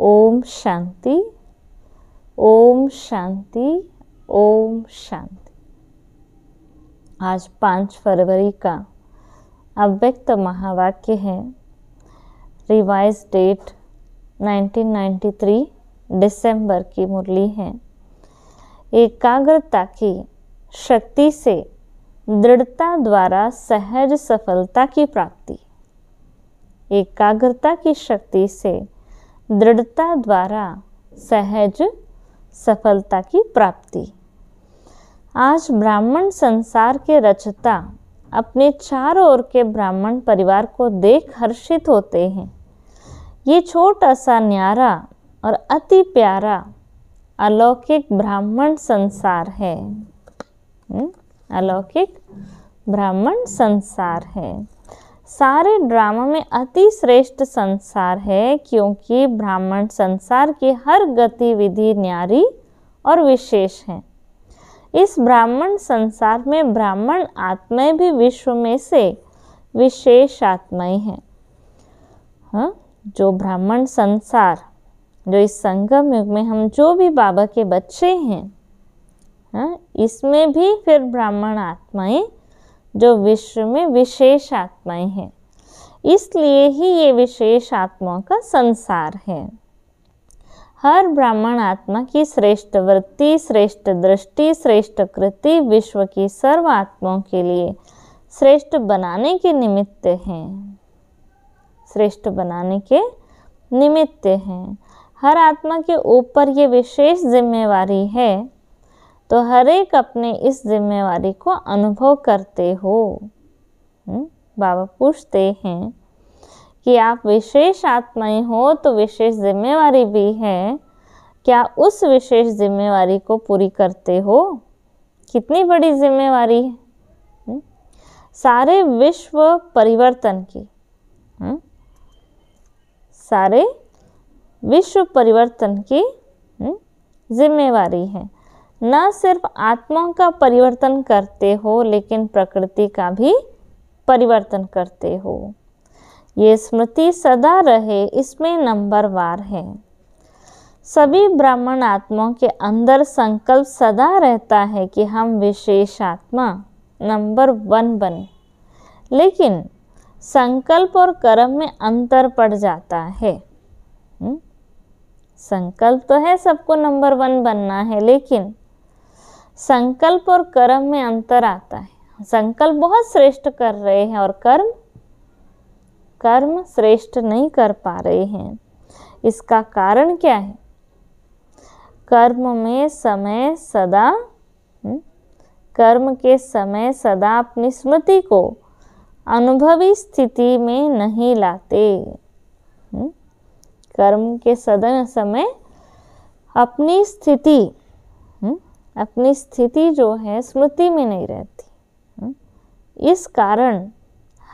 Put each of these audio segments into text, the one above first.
ओम शांति ओम शांति ओम शांति आज पाँच फरवरी का अव्यक्त महावाक्य है रिवाइज डेट 1993 दिसंबर की मुरली है एकाग्रता की शक्ति से दृढ़ता द्वारा सहज सफलता की प्राप्ति एकाग्रता की शक्ति से दृढ़ता द्वारा सहज सफलता की प्राप्ति आज ब्राह्मण संसार के रचता अपने चारों ओर के ब्राह्मण परिवार को देख हर्षित होते हैं ये छोटा सा न्यारा और अति प्यारा अलौकिक ब्राह्मण संसार है हम्म, अलौकिक ब्राह्मण संसार है सारे ड्रामा में अति श्रेष्ठ संसार है क्योंकि ब्राह्मण संसार की हर गतिविधि न्यारी और विशेष है इस ब्राह्मण संसार में ब्राह्मण आत्माएं भी विश्व में से विशेष आत्माएं हैं हाँ, जो ब्राह्मण संसार जो इस संगम युग में हम जो भी बाबा के बच्चे हैं हाँ, इसमें भी फिर ब्राह्मण आत्माएं जो विश्व में विशेष आत्माएं हैं इसलिए ही ये विशेष आत्माओं का संसार है हर ब्राह्मण आत्मा की श्रेष्ठ वृत्ति श्रेष्ठ दृष्टि श्रेष्ठ कृति विश्व की सर्व आत्माओं के लिए श्रेष्ठ बनाने के निमित्त हैं श्रेष्ठ बनाने के निमित्त हैं हर आत्मा के ऊपर ये विशेष जिम्मेवारी है तो हर एक अपने इस जिम्मेवारी को अनुभव करते हो हम्म, बाबा पूछते हैं कि आप विशेष आत्माएं हो तो विशेष जिम्मेवारी भी है क्या उस विशेष जिम्मेवारी को पूरी करते हो कितनी बड़ी जिम्मेवारी है हम्म, सारे विश्व परिवर्तन की हम्म, सारे विश्व परिवर्तन की जिम्मेवारी है न सिर्फ आत्मा का परिवर्तन करते हो लेकिन प्रकृति का भी परिवर्तन करते हो ये स्मृति सदा रहे इसमें नंबर वार है सभी ब्राह्मण आत्माओं के अंदर संकल्प सदा रहता है कि हम विशेष आत्मा नंबर वन बने लेकिन संकल्प और कर्म में अंतर पड़ जाता है हुँ? हम्म? संकल्प तो है सबको नंबर वन बनना है लेकिन संकल्प और कर्म में अंतर आता है संकल्प बहुत श्रेष्ठ कर रहे हैं और कर्म कर्म श्रेष्ठ नहीं कर पा रहे हैं इसका कारण क्या है कर्म में समय सदा हम्म, कर्म के समय सदा अपनी स्मृति को अनुभवी स्थिति में नहीं लाते हम्म, कर्म के सदन समय अपनी स्थिति अपनी स्थिति जो है स्मृति में नहीं रहती हम्म? इस कारण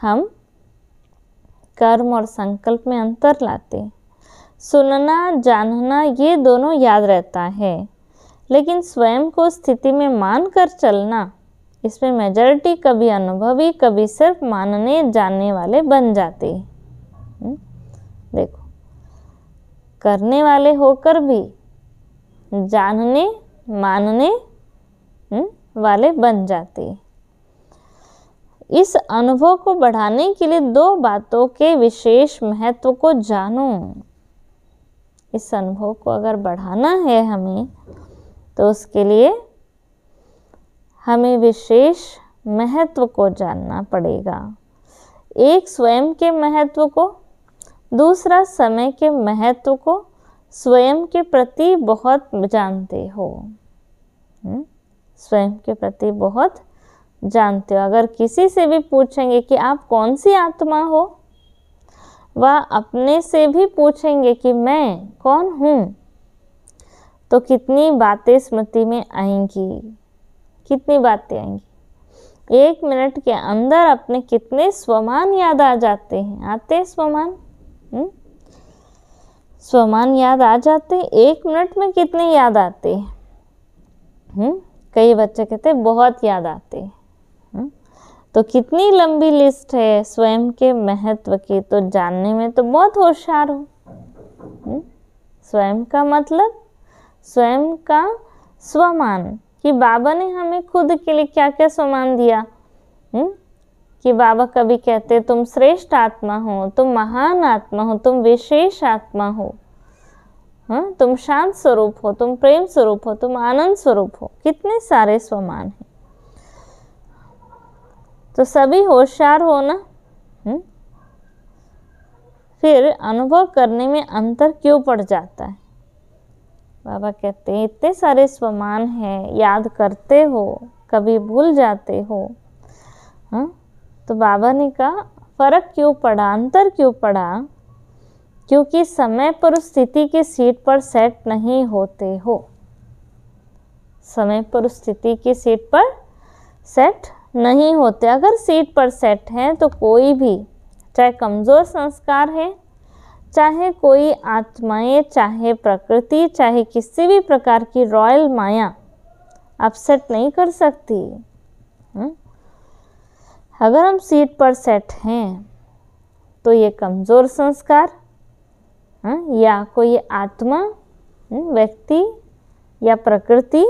हम कर्म और संकल्प में अंतर लाते हैं सुनना जानना ये दोनों याद रहता है लेकिन स्वयं को स्थिति में मान कर चलना इसमें मेजॉरिटी कभी अनुभवी कभी सिर्फ मानने जानने वाले बन जाते हैं हम्म? देखो करने वाले होकर भी जानने मानने हम्म, वाले बन जाते इस अनुभव को बढ़ाने के लिए दो बातों के विशेष महत्व को जानो इस अनुभव को अगर बढ़ाना है हमें तो उसके लिए हमें विशेष महत्व को जानना पड़ेगा एक स्वयं के महत्व को दूसरा समय के महत्व को स्वयं के प्रति बहुत जानते हो हम्म? स्वयं के प्रति बहुत जानते हो अगर किसी से भी पूछेंगे कि आप कौन सी आत्मा हो वह अपने से भी पूछेंगे कि मैं कौन हूँ तो कितनी बातें स्मृति में आएंगी कितनी बातें आएंगी एक मिनट के अंदर अपने कितने स्वमान याद आ जाते हैं आते हैं स्वमान हुँ? हम्म? स्वमान याद आ जाते एक मिनट में कितने याद आते हैं हम्म, कई बच्चे कहते बहुत याद आते हैं हम्म, तो कितनी लंबी लिस्ट है स्वयं के महत्व की तो जानने में तो बहुत होशियार हो हम्म, स्वयं का मतलब स्वयं का स्वमान कि बाबा ने हमें खुद के लिए क्या क्या स्वमान दिया हुँ? कि बाबा कभी कहते तुम श्रेष्ठ आत्मा हो तुम महान आत्मा हो तुम विशेष आत्मा हो हाँ तुम शांत स्वरूप हो तुम प्रेम स्वरूप हो तुम आनंद स्वरूप हो कितने सारे स्वमान हैं तो सभी होशियार हो ना हुँ? हम्म? फिर अनुभव करने में अंतर क्यों पड़ जाता है बाबा कहते हैं इतने सारे स्वमान हैं याद करते हो कभी भूल जाते हो हाँ तो बाबा ने कहा फ़र्क क्यों पड़ा अंतर क्यों पड़ा क्योंकि समय पर उस स्थिति की सीट पर सेट नहीं होते हो समय पर उस स्थिति की सीट पर सेट नहीं होते अगर सीट पर सेट हैं तो कोई भी चाहे कमज़ोर संस्कार है चाहे कोई आत्माएं चाहे प्रकृति चाहे किसी भी प्रकार की रॉयल माया अपसेट नहीं कर सकती हुँ? हम्म? अगर हम सीट पर सेट हैं तो ये कमज़ोर संस्कार हाँ, या कोई आत्मा हाँ, व्यक्ति या प्रकृति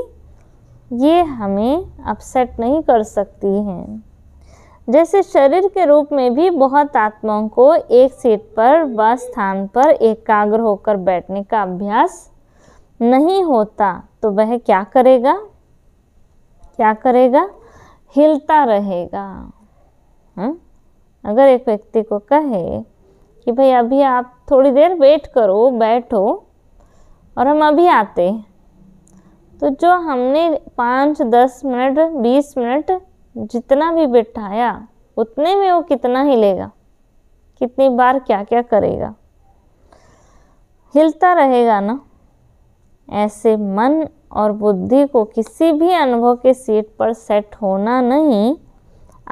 ये हमें अपसेट नहीं कर सकती हैं जैसे शरीर के रूप में भी बहुत आत्माओं को एक सीट पर व स्थान पर एकाग्र होकर बैठने का अभ्यास नहीं होता तो वह क्या करेगा क्या करेगा हिलता रहेगा हाँ अगर एक व्यक्ति को कहे कि भाई अभी आप थोड़ी देर वेट करो बैठो और हम अभी आते तो जो हमने पाँच दस मिनट बीस मिनट जितना भी बिठाया उतने में वो कितना हिलेगा कितनी बार क्या क्या करेगा हिलता रहेगा ना ऐसे मन और बुद्धि को किसी भी अनुभव के सीट पर सेट होना नहीं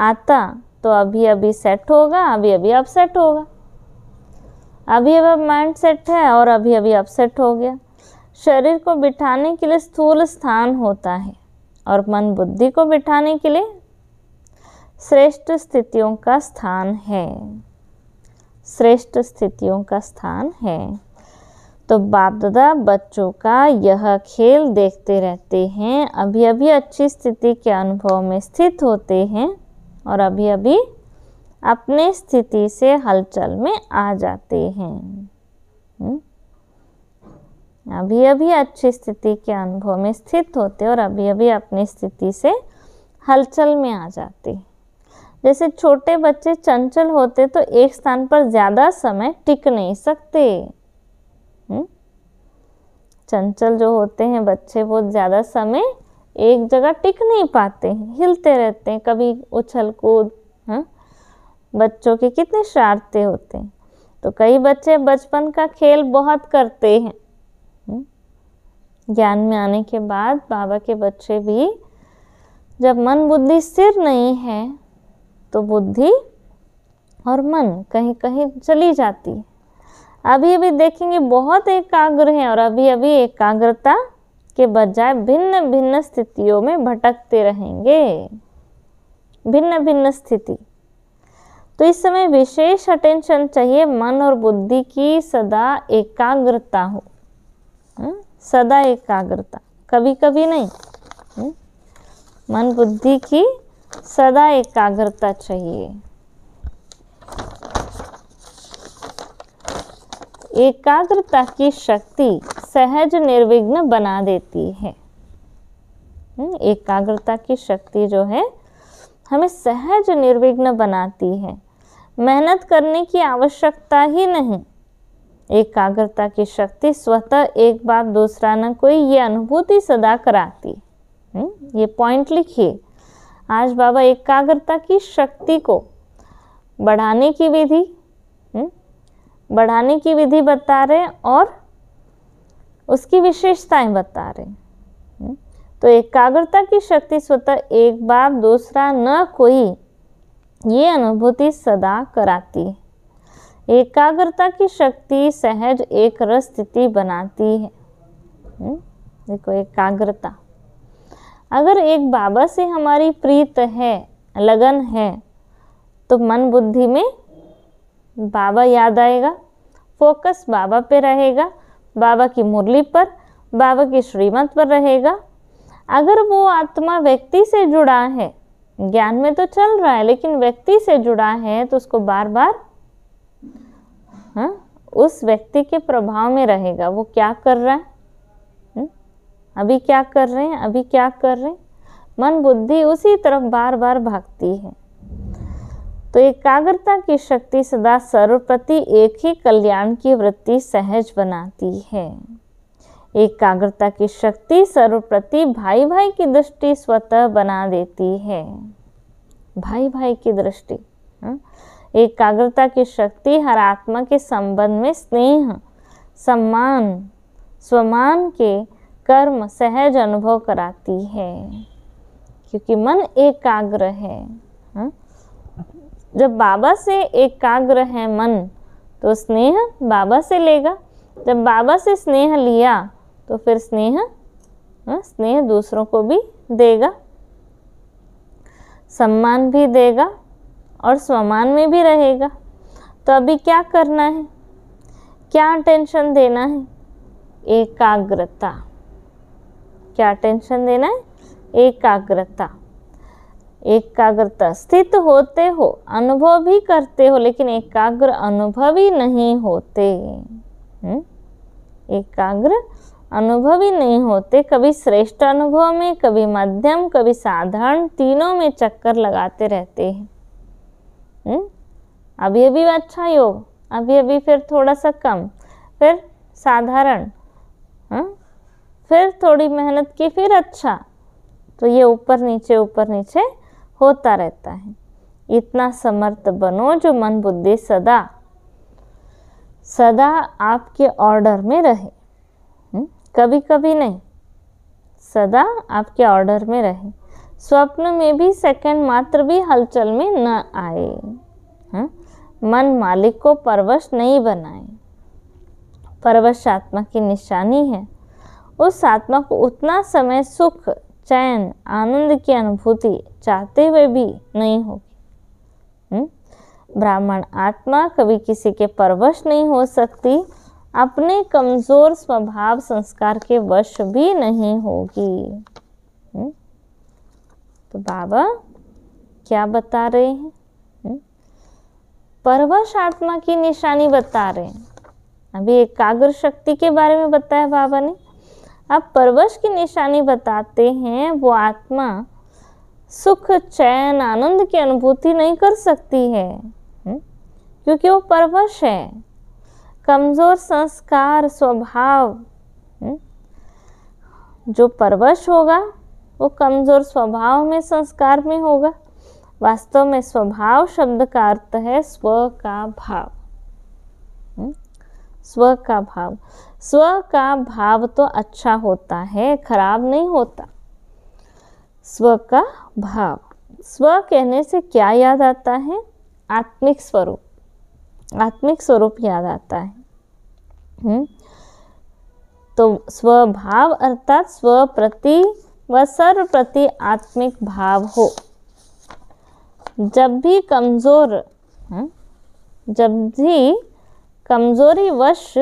आता तो अभी अभी सेट होगा अभी अभी अपसेट होगा अभी अभी माइंड सेट है और अभी अभी अपसेट हो गया शरीर को बिठाने के लिए स्थूल स्थान होता है और मन बुद्धि को बिठाने के लिए श्रेष्ठ स्थितियों का स्थान है श्रेष्ठ स्थितियों का स्थान है तो बाप दादा बच्चों का यह खेल देखते रहते हैं अभी अभी अच्छी स्थिति के अनुभव में स्थित होते हैं और अभी अभी अपने स्थिति से हलचल में आ जाते हैं हम्म? अभी अभी अच्छी स्थिति के अनुभव में स्थित होते और अभी अभी अपनी स्थिति से हलचल में आ जाते जैसे छोटे बच्चे चंचल होते तो एक स्थान पर ज़्यादा समय टिक नहीं सकते हम्म? चंचल जो होते हैं बच्चे वो ज़्यादा समय एक जगह टिक नहीं पाते हैं हिलते रहते हैं कभी उछल कूद हैं हाँ? बच्चों के कितने शरारतें होते हैं तो कई बच्चे बचपन का खेल बहुत करते हैं हाँ? ज्ञान में आने के बाद बाबा के बच्चे भी जब मन बुद्धि स्थिर नहीं है तो बुद्धि और मन कहीं कहीं चली जाती है अभी अभी देखेंगे बहुत एकाग्र हैं और अभी अभी एकाग्रता के बजाय भिन्न भिन्न स्थितियों में भटकते रहेंगे भिन्न भिन्न स्थिति तो इस समय विशेष अटेंशन चाहिए मन और बुद्धि की सदा एकाग्रता हो हुँ? हम्म, सदा एकाग्रता कभी कभी नहीं हुँ? हम्म, मन बुद्धि की सदा एकाग्रता चाहिए एकाग्रता की शक्ति सहज निर्विघ्न बना देती है हम्म, एकाग्रता की शक्ति जो है हमें सहज निर्विघ्न बनाती है मेहनत करने की आवश्यकता ही नहीं एकाग्रता की शक्ति स्वतः एक बार दूसरा न कोई ये अनुभूति सदा कराती हम्म, ये पॉइंट लिखिए आज बाबा एकाग्रता की शक्ति को बढ़ाने की विधि बढ़ाने की विधि बता रहे हैं और उसकी विशेषताएं बता रहे हैं हम्म? तो एकाग्रता की शक्ति स्वतः एक बार दूसरा न कोई ये अनुभूति सदा कराती है एकाग्रता की शक्ति सहज एक रस स्थिति बनाती है हम्म? देखो एकाग्रता अगर एक बाबा से हमारी प्रीत है लगन है तो मन बुद्धि में बाबा याद आएगा फोकस बाबा पे रहेगा बाबा की मुरली पर बाबा की श्रीमत पर रहेगा अगर वो आत्मा व्यक्ति से जुड़ा है ज्ञान में तो चल रहा है लेकिन व्यक्ति से जुड़ा है तो उसको बार बार हा? उस व्यक्ति के प्रभाव में रहेगा वो क्या कर रहा है हम्म, अभी क्या कर रहे हैं अभी क्या कर रहे हैं मन बुद्धि उसी तरफ बार बार भागती है तो एकाग्रता की शक्ति सदा सर्वप्रति एक ही कल्याण की वृत्ति सहज बनाती है एकाग्रता की शक्ति सर्वप्रति भाई भाई की दृष्टि स्वतः बना देती है भाई भाई की दृष्टि हाँ? एकाग्रता की शक्ति हर आत्मा के संबंध में स्नेह सम्मान स्वमान के कर्म सहज अनुभव कराती है क्योंकि मन एकाग्र है हा? जब बाबा से एकाग्र है मन तो स्नेह बाबा से लेगा जब बाबा से स्नेह लिया तो फिर स्नेह हाँ, स्नेह दूसरों को भी देगा सम्मान भी देगा और स्वमान में भी रहेगा तो अभी क्या करना है क्या टेंशन देना है एकाग्रता क्या टेंशन देना है एकाग्रता एकाग्रता स्थित होते हो अनुभव भी करते हो लेकिन एकाग्र अनुभवी नहीं होते हुँ? हम्म? एकाग्र अनुभवी नहीं होते कभी श्रेष्ठ अनुभव में कभी मध्यम कभी साधारण तीनों में चक्कर लगाते रहते हैं हम्म? अभी अभी अच्छा योग अभी अभी फिर थोड़ा सा कम फिर साधारण हाँ? फिर थोड़ी मेहनत की फिर अच्छा तो ये ऊपर नीचे ऊपर नीचे होता रहता है इतना समर्थ बनो जो मन बुद्धि सदा सदा आपके ऑर्डर में रहे हम्म? कभी कभी नहीं सदा आपके ऑर्डर में रहे स्वप्न में भी सेकंड मात्र भी हलचल में न आए हम्म? मन मालिक को परवश नहीं बनाए परवश आत्मा की निशानी है उस आत्मा को उतना समय सुख चैन आनंद की अनुभूति चाहते हुए भी नहीं होगी हम्म? ब्राह्मण आत्मा कभी किसी के परवश नहीं हो सकती अपने कमजोर स्वभाव संस्कार के वश भी नहीं होगी हम्म? तो बाबा क्या बता रहे हैं हम्म? परवश आत्मा की निशानी बता रहे हैं अभी एकाग्र शक्ति के बारे में बताया बाबा ने अब परवश की निशानी बताते हैं वो आत्मा सुख चैन आनंद की अनुभूति नहीं कर सकती है हम्म? क्योंकि वो परवश है कमज़ोर संस्कार स्वभाव हम्म? जो परवश होगा वो कमज़ोर स्वभाव में संस्कार में होगा वास्तव में स्वभाव शब्द का अर्थ है स्व का भाव हम्म? स्व का भाव स्व का भाव तो अच्छा होता है खराब नहीं होता स्व का भाव स्व कहने से क्या याद आता है आत्मिक स्वरूप आत्मिक स्वरूप याद आता है हुँ? हम्म। तो स्वभाव अर्थात स्व प्रति व सर्व प्रति आत्मिक भाव हो जब भी कमज़ोर हम्म, जब भी कमज़ोरी वश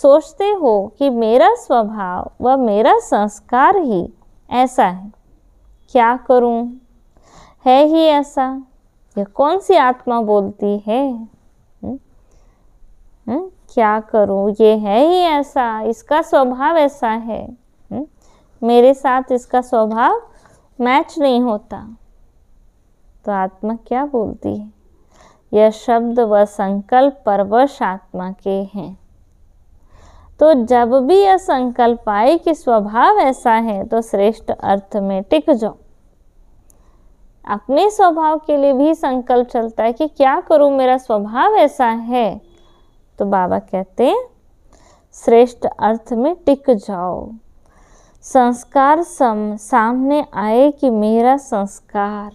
सोचते हो कि मेरा स्वभाव व मेरा संस्कार ही ऐसा है क्या करूं? है ही ऐसा यह कौन सी आत्मा बोलती है हुँ? हम्म? हुँ? हम्म? क्या करूं? ये है ही ऐसा इसका स्वभाव ऐसा है हुँ? हम्म? मेरे साथ इसका स्वभाव मैच नहीं होता तो आत्मा क्या बोलती है यह शब्द व संकल्प परवश आत्मा के हैं तो जब भी यह संकल्प आए कि स्वभाव ऐसा है तो श्रेष्ठ अर्थ में टिक जाओ अपने स्वभाव के लिए भी संकल्प चलता है कि क्या करूं मेरा स्वभाव ऐसा है तो बाबा कहते हैं श्रेष्ठ अर्थ में टिक जाओ संस्कार सम सामने आए कि मेरा संस्कार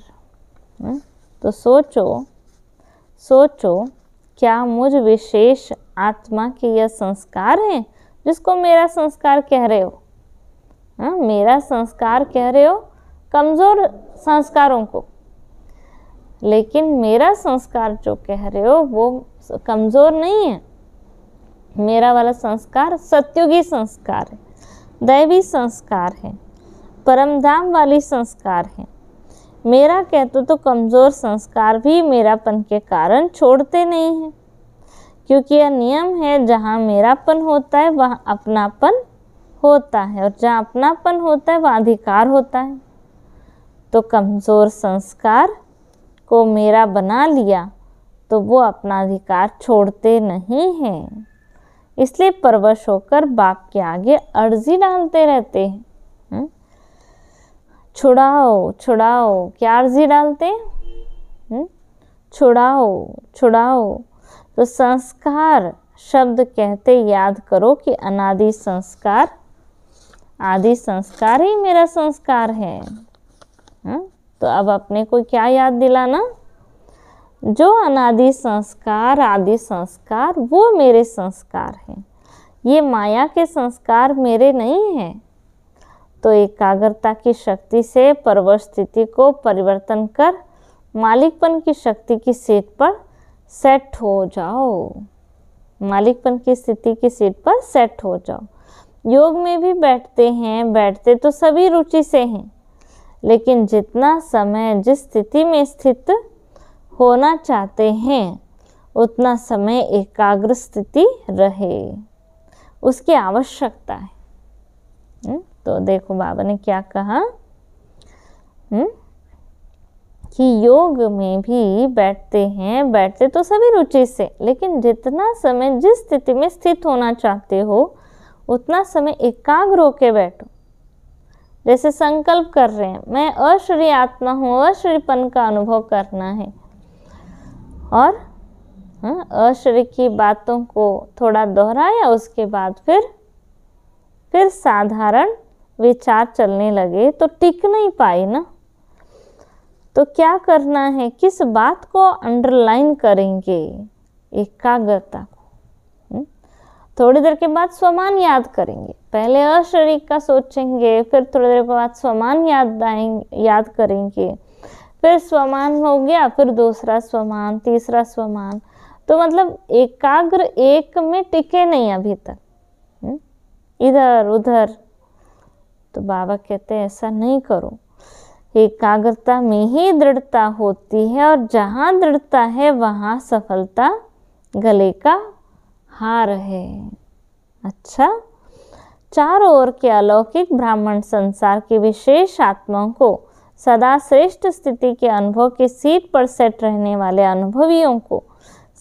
हाँ, तो सोचो सोचो क्या मुझ विशेष आत्मा के यह संस्कार हैं जिसको मेरा संस्कार कह रहे हो हाँ मेरा संस्कार कह रहे हो कमज़ोर संस्कारों को लेकिन मेरा संस्कार जो कह रहे हो वो कमज़ोर नहीं है मेरा वाला संस्कार सत्युगी संस्कार है दैवी संस्कार है परमधाम वाली संस्कार है मेरा कहते तो कमज़ोर संस्कार भी मेरापन के कारण छोड़ते नहीं हैं क्योंकि यह नियम है जहाँ मेरापन होता है वहाँ अपनापन होता है और जहाँ अपनापन होता है वहाँ अधिकार होता है तो कमज़ोर संस्कार को मेरा बना लिया तो वो अपना अधिकार छोड़ते नहीं हैं इसलिए परवश होकर बाप के आगे अर्जी डालते रहते हैं हम्म? छुड़ाओ छुड़ाओ क्या अर्जी डालते हैं हम्म? छुड़ाओ छुड़ाओ तो संस्कार शब्द कहते याद करो कि अनादि संस्कार आदि संस्कार ही मेरा संस्कार है हा? तो अब अपने को क्या याद दिलाना जो अनादि संस्कार आदि संस्कार वो मेरे संस्कार हैं ये माया के संस्कार मेरे नहीं हैं तो एकाग्रता की शक्ति से परवर स्थिति को परिवर्तन कर मालिकपन की शक्ति की सीट पर सेट हो जाओ मालिकपन की स्थिति की सीट पर सेट हो जाओ योग में भी बैठते हैं बैठते तो सभी रुचि से हैं लेकिन जितना समय जिस स्थिति में स्थित होना चाहते हैं उतना समय एकाग्र स्थिति रहे उसकी आवश्यकता है हम्म, तो देखो बाबा ने क्या कहा हुँ? हम्म, कि योग में भी बैठते हैं बैठते तो सभी रुचि से लेकिन जितना समय जिस स्थिति में स्थित होना चाहते हो उतना समय एकाग्र होकर बैठो जैसे संकल्प कर रहे हैं मैं अश्री आत्मा हूँ अश्रीपन का अनुभव करना है और हाँ, अश्री की बातों को थोड़ा दोहराया उसके बाद फिर फिर साधारण विचार चलने लगे तो टिक नहीं पाए ना तो क्या करना है किस बात को अंडरलाइन करेंगे एकाग्रता को हम्म? थोड़ी देर के बाद स्वमान याद करेंगे पहले अशरीक का सोचेंगे फिर थोड़ी देर के बाद स्वमान याद आएंगे याद करेंगे फिर स्वमान हो गया फिर दूसरा स्वमान तीसरा स्वमान तो मतलब एकाग्र एक में टिके नहीं अभी तक हम्म? इधर उधर तो बाबा कहते हैं ऐसा नहीं करो एकाग्रता में ही दृढ़ता होती है और जहाँ दृढ़ता है वहाँ सफलता गले का हार है अच्छा चारों ओर के अलौकिक ब्राह्मण संसार के विशेष आत्माओं को सदा श्रेष्ठ स्थिति के अनुभव की सीट पर सेट रहने वाले अनुभवियों को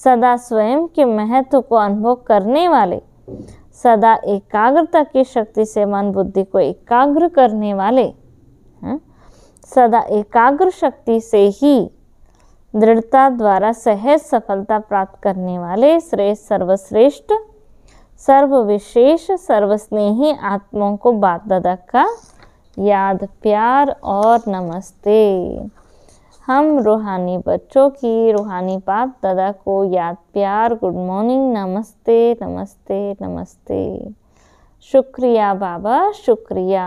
सदा स्वयं के महत्व को अनुभव करने वाले सदा एकाग्रता की शक्ति से मन बुद्धि को एकाग्र करने वाले सदा एकाग्र शक्ति से ही दृढ़ता द्वारा सहज सफलता प्राप्त करने वाले श्रेष्ठ सर्वश्रेष्ठ सर्वविशेष सर्वस्नेही आत्माओं को बाप दादा का याद प्यार और नमस्ते हम रूहानी बच्चों की रूहानी बाप दादा को याद प्यार गुड मॉर्निंग नमस्ते नमस्ते नमस्ते शुक्रिया बाबा शुक्रिया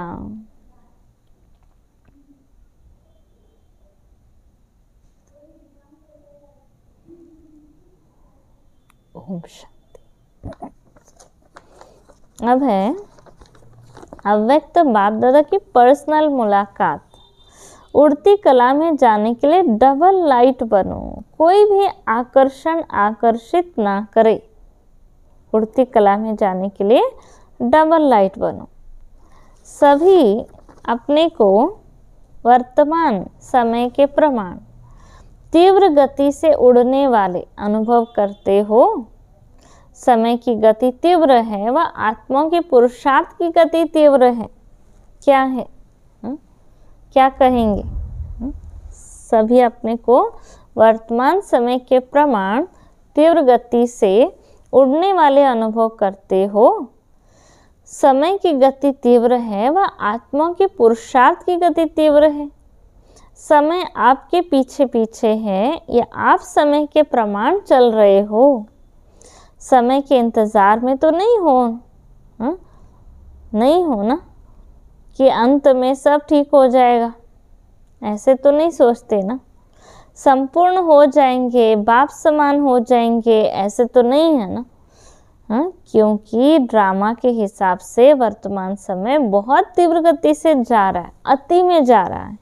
ओम शांति अब है अव्यक्त बाप दादा की पर्सनल मुलाकात उड़ती कला में जाने के लिए डबल लाइट बनो कोई भी आकर्षण आकर्षित ना करे उड़ती कला में जाने के लिए डबल लाइट बनो सभी अपने को वर्तमान समय के प्रमाण तीव्र गति से उड़ने वाले अनुभव करते हो समय की गति तीव्र है वह आत्मा के पुरुषार्थ की गति तीव्र है क्या है हुँ? हम्म? क्या कहेंगे हम्म? सभी अपने को वर्तमान समय के प्रमाण तीव्र गति से उड़ने वाले अनुभव करते हो समय की गति तीव्र है वह आत्मा के पुरुषार्थ की गति तीव्र है समय आपके पीछे पीछे है या आप समय के प्रमाण चल रहे हो समय के इंतज़ार में तो नहीं हो हम्म? नहीं हो ना कि अंत में सब ठीक हो जाएगा ऐसे तो नहीं सोचते ना संपूर्ण हो जाएंगे बाप समान हो जाएंगे ऐसे तो नहीं है ना हाँ क्योंकि ड्रामा के हिसाब से वर्तमान समय बहुत तीव्र गति से जा रहा है अति में जा रहा है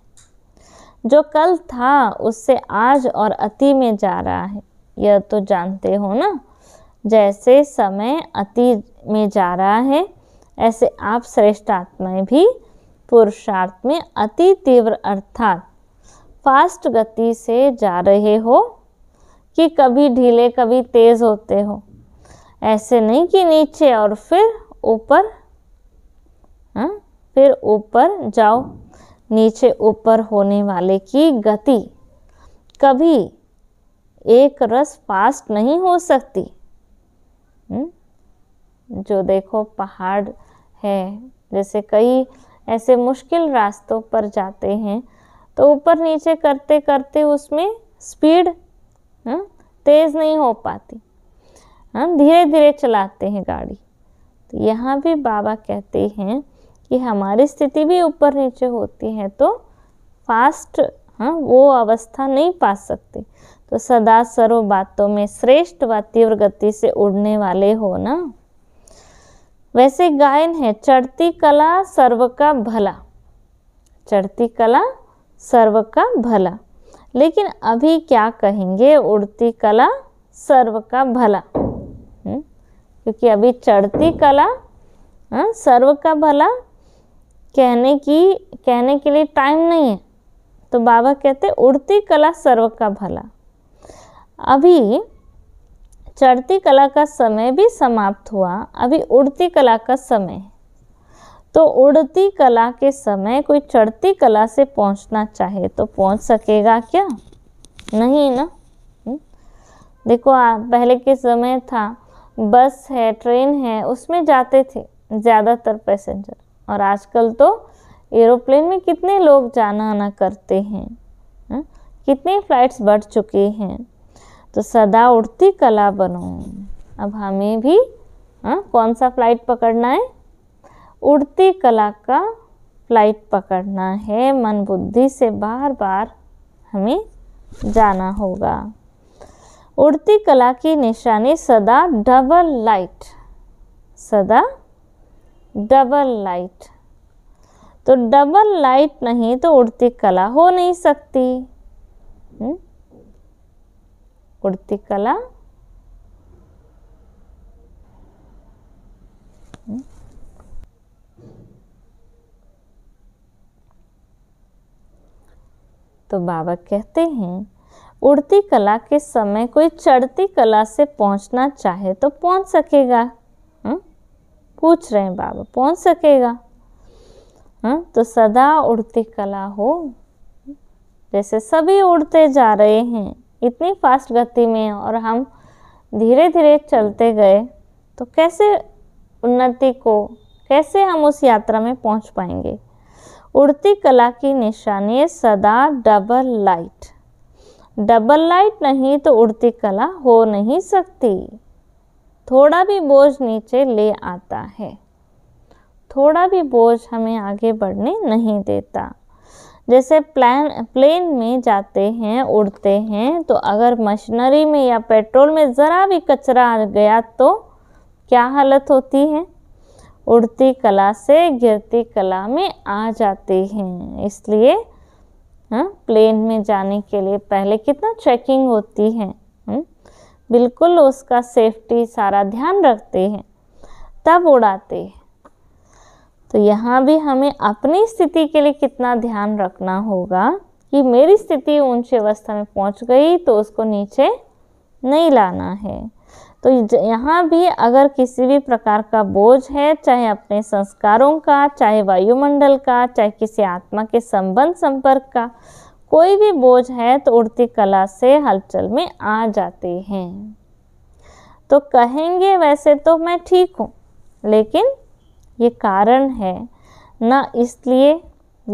जो कल था उससे आज और अति में जा रहा है यह तो जानते हो ना जैसे समय अतीत में जा रहा है ऐसे आप श्रेष्ठ आत्माएं भी पुरुषार्थ में अति तीव्र अर्थात फास्ट गति से जा रहे हो कि कभी ढीले कभी तेज होते हो ऐसे नहीं कि नीचे और फिर ऊपर हाँ, फिर ऊपर जाओ नीचे ऊपर होने वाले की गति कभी एक रस फास्ट नहीं हो सकती हम्म, जो देखो पहाड़ है जैसे कई ऐसे मुश्किल रास्तों पर जाते हैं तो ऊपर नीचे करते करते उसमें स्पीड हम्म, तेज़ नहीं हो पाती हम धीरे धीरे चलाते हैं गाड़ी तो यहाँ भी बाबा कहते हैं कि हमारी स्थिति भी ऊपर नीचे होती है तो फास्ट हाँ वो अवस्था नहीं पा सकते तो सदा सर्व बातों में श्रेष्ठ व तीव्र गति से उड़ने वाले हो ना वैसे गायन है चढ़ती कला सर्व का भला चढ़ती कला सर्व का भला लेकिन अभी क्या कहेंगे उड़ती कला सर्व का भला हुँ? हम्म? क्योंकि अभी चढ़ती कला हा? सर्व का भला कहने की कहने के लिए टाइम नहीं है तो बाबा कहते उड़ती कला सर्व का भला अभी चढ़ती कला का समय भी समाप्त हुआ अभी उड़ती कला का समय तो उड़ती कला के समय कोई चढ़ती कला से पहुंचना चाहे तो पहुंच सकेगा क्या नहीं ना हम्म? देखो आ, पहले के समय था बस है ट्रेन है उसमें जाते थे ज़्यादातर पैसेंजर और आजकल तो एरोप्लेन में कितने लोग जाना आना करते हैं हम्म? कितनी फ्लाइट्स बढ़ चुकी हैं तो सदा उड़ती कला बनो अब हमें भी हाँ कौन सा फ्लाइट पकड़ना है उड़ती कला का फ्लाइट पकड़ना है मन बुद्धि से बार बार हमें जाना होगा उड़ती कला की निशानी सदा डबल लाइट सदा डबल लाइट तो डबल लाइट नहीं तो उड़ती कला हो नहीं सकती हुँ? हम्म? கொடுத்திக்கலா तो बाबा कहते हैं उड़ती कला के समय कोई चढ़ती कला से पहुंचना चाहे तो पहुंच सकेगा हुँ? हम्म? पूछ रहे हैं बाबा पहुंच सकेगा हुँ? हम्म? तो सदा उड़ती कला हो जैसे सभी उड़ते जा रहे हैं इतनी फास्ट गति में और हम धीरे धीरे चलते गए तो कैसे उन्नति को कैसे हम उस यात्रा में पहुंच पाएंगे उड़ती कला की निशानी सदा डबल लाइट डबल लाइट नहीं तो उड़ती कला हो नहीं सकती थोड़ा भी बोझ नीचे ले आता है थोड़ा भी बोझ हमें आगे बढ़ने नहीं देता जैसे प्लान प्लेन में जाते हैं उड़ते हैं तो अगर मशीनरी में या पेट्रोल में ज़रा भी कचरा आ गया तो क्या हालत होती है उड़ती कला से गिरती कला में आ जाते हैं इसलिए हाँ प्लेन में जाने के लिए पहले कितना चेकिंग होती है हुँ? बिल्कुल उसका सेफ्टी सारा ध्यान रखते हैं तब उड़ाते हैं तो यहाँ भी हमें अपनी स्थिति के लिए कितना ध्यान रखना होगा कि मेरी स्थिति ऊंची अवस्था में पहुँच गई तो उसको नीचे नहीं लाना है तो यहाँ भी अगर किसी भी प्रकार का बोझ है चाहे अपने संस्कारों का चाहे वायुमंडल का चाहे किसी आत्मा के संबंध संपर्क का कोई भी बोझ है तो उड़ती कला से हलचल में आ जाते हैं तो कहेंगे वैसे तो मैं ठीक हूँ लेकिन ये कारण है ना इसलिए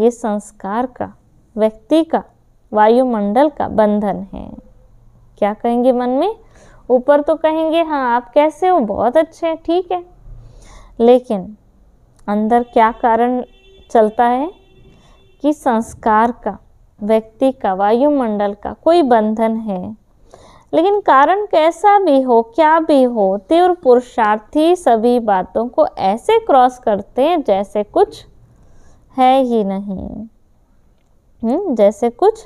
ये संस्कार का व्यक्ति का वायुमंडल का बंधन है क्या कहेंगे मन में ऊपर तो कहेंगे हाँ आप कैसे हो बहुत अच्छे हैं ठीक है लेकिन अंदर क्या कारण चलता है कि संस्कार का व्यक्ति का वायुमंडल का कोई बंधन है लेकिन कारण कैसा भी हो क्या भी हो तीव्र पुरुषार्थी सभी बातों को ऐसे क्रॉस करते हैं जैसे कुछ है ही नहीं हम्म जैसे कुछ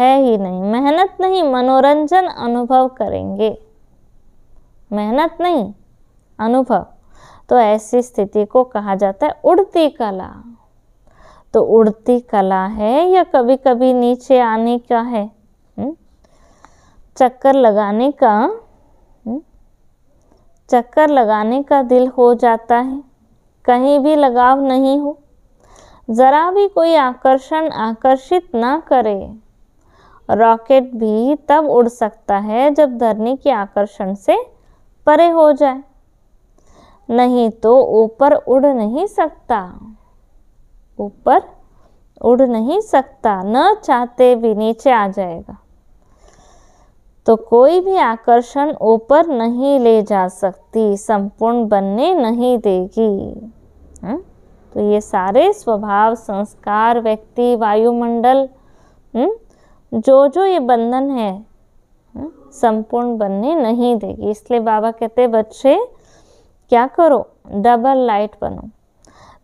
है ही नहीं मेहनत नहीं मनोरंजन अनुभव करेंगे मेहनत नहीं अनुभव तो ऐसी स्थिति को कहा जाता है उड़ती कला तो उड़ती कला है या कभी कभी नीचे आने का है चक्कर लगाने का हम्म, चक्कर लगाने का दिल हो जाता है कहीं भी लगाव नहीं हो ज़रा भी कोई आकर्षण आकर्षित ना करे रॉकेट भी तब उड़ सकता है जब धरने के आकर्षण से परे हो जाए नहीं तो ऊपर उड़ नहीं सकता ऊपर उड़ नहीं सकता न चाहते भी नीचे आ जाएगा तो कोई भी आकर्षण ऊपर नहीं ले जा सकती संपूर्ण बनने नहीं देगी है? हम्म? तो ये सारे स्वभाव संस्कार व्यक्ति वायुमंडल हम्म? जो जो ये बंधन है हम्म? संपूर्ण बनने नहीं देगी इसलिए बाबा कहते बच्चे क्या करो डबल लाइट बनो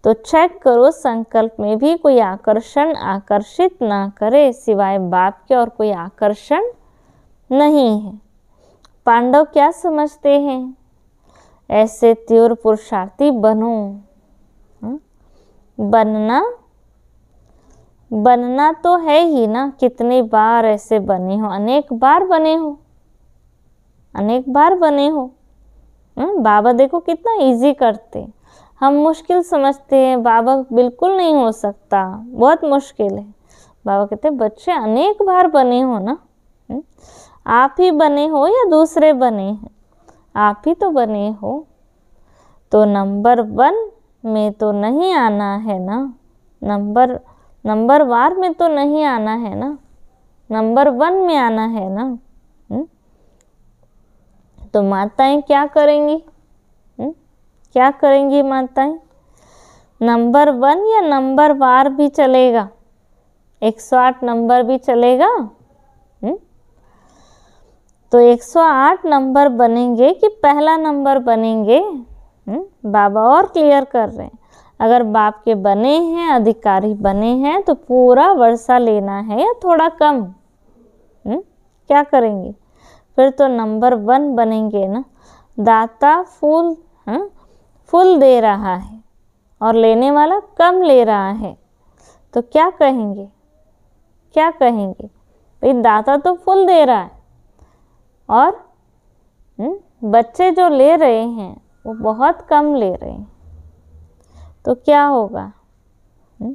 तो चेक करो संकल्प में भी कोई आकर्षण आकर्षित ना करे सिवाय बाप के और कोई आकर्षण नहीं है पांडव क्या समझते हैं ऐसे त्योर पुरुषार्थी बनो हम्म? बनना बनना तो है ही ना कितने बार ऐसे बने हो अनेक बार बने हो अनेक बार बने हो हम्म? बाबा देखो कितना इजी करते हम मुश्किल समझते हैं बाबा बिल्कुल नहीं हो सकता बहुत मुश्किल है बाबा कहते बच्चे अनेक बार बने हो ना हम्म? आप ही बने हो या दूसरे बने हैं आप ही तो बने हो तो नंबर वन में तो नहीं आना है ना नंबर नंबर वार में तो नहीं आना है ना नंबर वन में आना है ना हुँ? हम्म? तो माताएं क्या करेंगी हुँ? हम्म? क्या करेंगी माताएं नंबर वन या नंबर वार भी चलेगा एक सौ आठ नंबर भी चलेगा तो 108 नंबर बनेंगे कि पहला नंबर बनेंगे हुँ? हम्म, बाबा और क्लियर कर रहे हैं अगर बाप के बने हैं अधिकारी बने हैं तो पूरा वर्षा लेना है या थोड़ा कम हुँ? हम्म, क्या करेंगे फिर तो नंबर वन बनेंगे ना दाता फूल हुँ? हम्म, फूल दे रहा है और लेने वाला कम ले रहा है तो क्या कहेंगे क्या कहेंगे भाई दाता तो फूल दे रहा है और हम्म, बच्चे जो ले रहे हैं वो बहुत कम ले रहे हैं तो क्या होगा हम्म,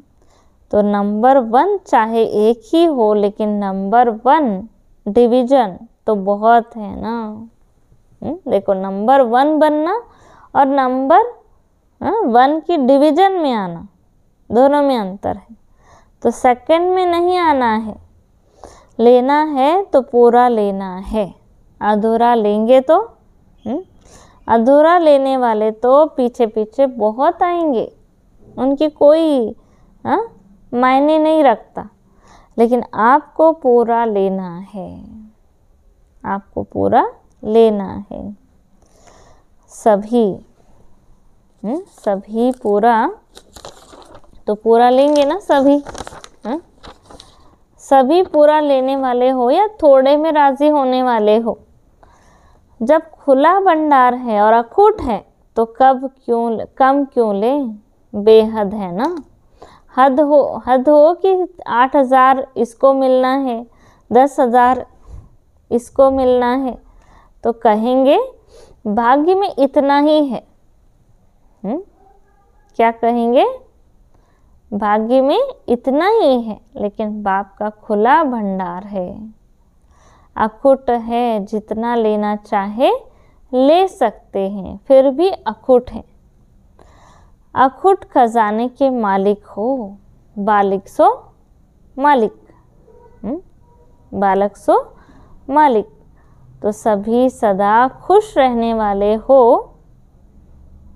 तो नंबर वन चाहे एक ही हो लेकिन नंबर वन डिवीजन तो बहुत है ना हम्म, देखो नंबर वन बनना और नंबर हाँ, वन की डिवीजन में आना दोनों में अंतर है तो सेकंड में नहीं आना है लेना है तो पूरा लेना है अधूरा लेंगे तो हम्म, अधूरा लेने वाले तो पीछे पीछे बहुत आएंगे उनकी कोई हाँ, मायने नहीं रखता लेकिन आपको पूरा लेना है आपको पूरा लेना है सभी हुँ? हम्म, सभी पूरा तो पूरा लेंगे ना सभी हुँ? हम्म, सभी पूरा लेने वाले हो या थोड़े में राजी होने वाले हो जब खुला भंडार है और अखूट है तो कब क्यों कम क्यों लें बेहद है ना हद हो हद हो कि आठ हज़ार इसको मिलना है दस हज़ार इसको मिलना है तो कहेंगे भाग्य में इतना ही है हुँ? हम्म? क्या कहेंगे भाग्य में इतना ही है लेकिन बाप का खुला भंडार है अखुट है जितना लेना चाहे ले सकते हैं फिर भी अखुट है अखुट खजाने के मालिक हो बालिक सो मालिक हुँ? हम्म, बालक सो मालिक तो सभी सदा खुश रहने वाले हो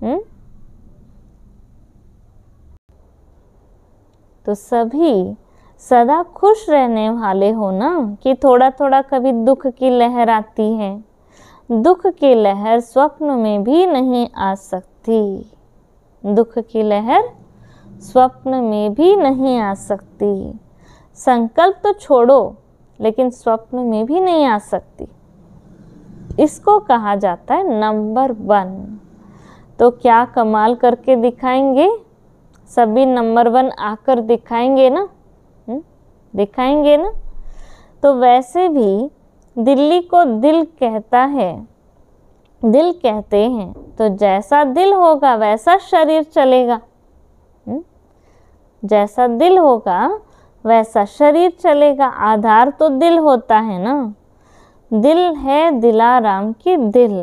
हुँ? हम्म। तो सभी सदा खुश रहने वाले हो ना कि थोड़ा थोड़ा कभी दुख की लहर आती है दुख की लहर स्वप्न में भी नहीं आ सकती दुख की लहर स्वप्न में भी नहीं आ सकती संकल्प तो छोड़ो लेकिन स्वप्न में भी नहीं आ सकती इसको कहा जाता है नंबर वन तो क्या कमाल करके दिखाएंगे सभी नंबर वन आकर दिखाएंगे ना दिखाएंगे ना तो वैसे भी दिल्ली को दिल कहता है दिल कहते हैं तो जैसा दिल होगा वैसा शरीर चलेगा हम्म? जैसा दिल होगा वैसा शरीर चलेगा आधार तो दिल होता है ना दिल है दिलाराम की दिल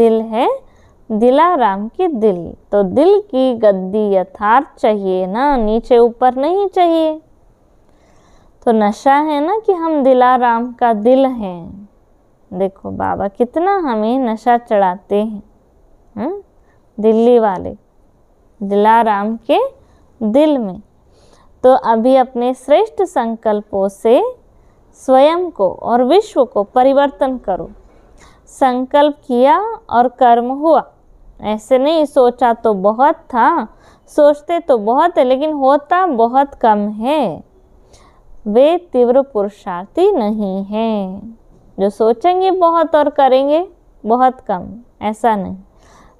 दिल है दिलाराम की दिल तो दिल की गद्दी यथार्थ चाहिए ना नीचे ऊपर नहीं चाहिए तो नशा है ना कि हम दिलाराम का दिल हैं देखो बाबा कितना हमें नशा चढ़ाते हैं हुँ? हम्म? दिल्ली वाले दिलाराम के दिल में तो अभी अपने श्रेष्ठ संकल्पों से स्वयं को और विश्व को परिवर्तन करो संकल्प किया और कर्म हुआ ऐसे नहीं सोचा तो बहुत था सोचते तो बहुत है लेकिन होता बहुत कम है वे तीव्र पुरुषार्थी नहीं हैं जो सोचेंगे बहुत और करेंगे बहुत कम ऐसा नहीं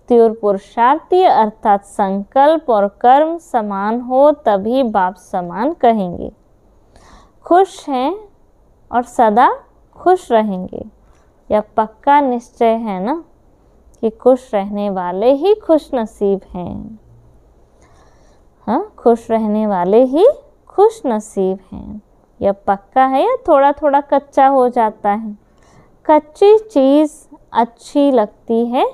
तीव्र पुरुषार्थी अर्थात संकल्प और कर्म समान हो तभी बाप समान कहेंगे खुश हैं और सदा खुश रहेंगे यह पक्का निश्चय है ना कि खुश रहने वाले ही खुश नसीब हैं हाँ खुश रहने वाले ही खुश नसीब हैं यह पक्का है या थोड़ा थोड़ा कच्चा हो जाता है कच्ची चीज़ अच्छी लगती है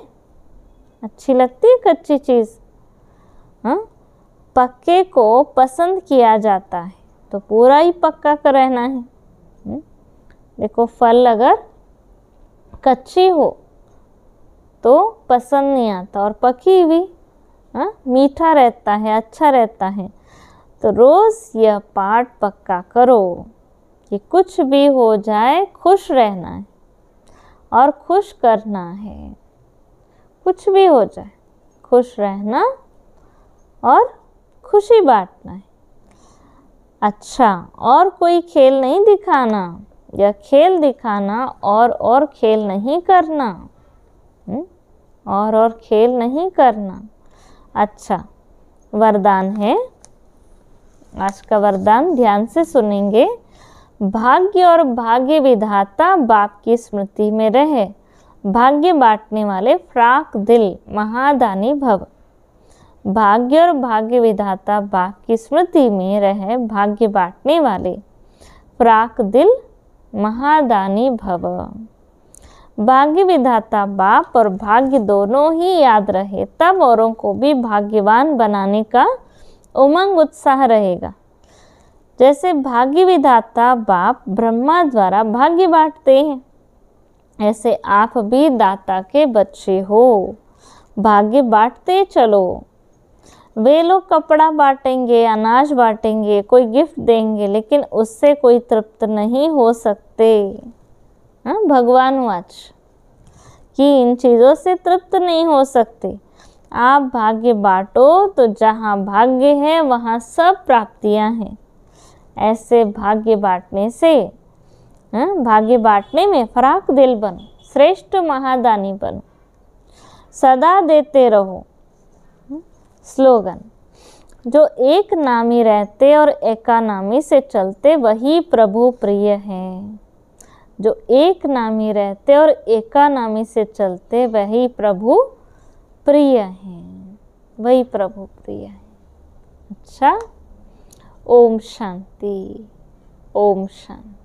अच्छी लगती है कच्ची चीज़ हाँ पक्के को पसंद किया जाता है तो पूरा ही पक्का का रहना है हम्म, देखो फल अगर कच्ची हो तो पसंद नहीं आता और पकी हुई हाँ मीठा रहता है अच्छा रहता है तो रोज़ यह पाठ पक्का करो कि कुछ भी हो जाए खुश रहना है और खुश करना है कुछ भी हो जाए खुश रहना और खुशी बांटना है अच्छा और कोई खेल नहीं दिखाना या खेल दिखाना और और खेल नहीं करना हम्म, और और खेल नहीं करना अच्छा वरदान है आज का वरदान ध्यान से सुनेंगे भाग्य और भाग्य विधाता बाप की स्मृति में रहे भाग्य बांटने वाले फ्राक दिल महादानी भव भाग्य और भाग्य विधाता बाप की स्मृति में रहे भाग्य बांटने वाले फ्राक दिल महादानी भव भाग्य विधाता बाप और भाग्य दोनों ही याद रहे तब औरों को भी भाग्यवान बनाने का उमंग उत्साह रहेगा जैसे भाग्य विधाता बाप ब्रह्मा द्वारा भाग्य बांटते हैं ऐसे आप भी दाता के बच्चे हो भाग्य बांटते चलो वे लोग कपड़ा बांटेंगे अनाज बांटेंगे कोई गिफ्ट देंगे लेकिन उससे कोई तृप्त नहीं हो सकते हाँ भगवान वाच कि इन चीज़ों से तृप्त नहीं हो सकते आप भाग्य बांटो तो जहाँ भाग्य है वहाँ सब प्राप्तियाँ हैं ऐसे भाग्य बांटने से हाँ, भाग्य बांटने में फराक दिल बनो श्रेष्ठ महादानी बनो सदा देते रहो हाँ, स्लोगन जो एक नामी रहते और एका नामी से चलते वही प्रभु प्रिय हैं जो एक नामी रहते और एका नामी से चलते वही प्रभु प्रिय हैं वही प्रभु प्रिय हैं अच्छा ओम शांति ओम शांति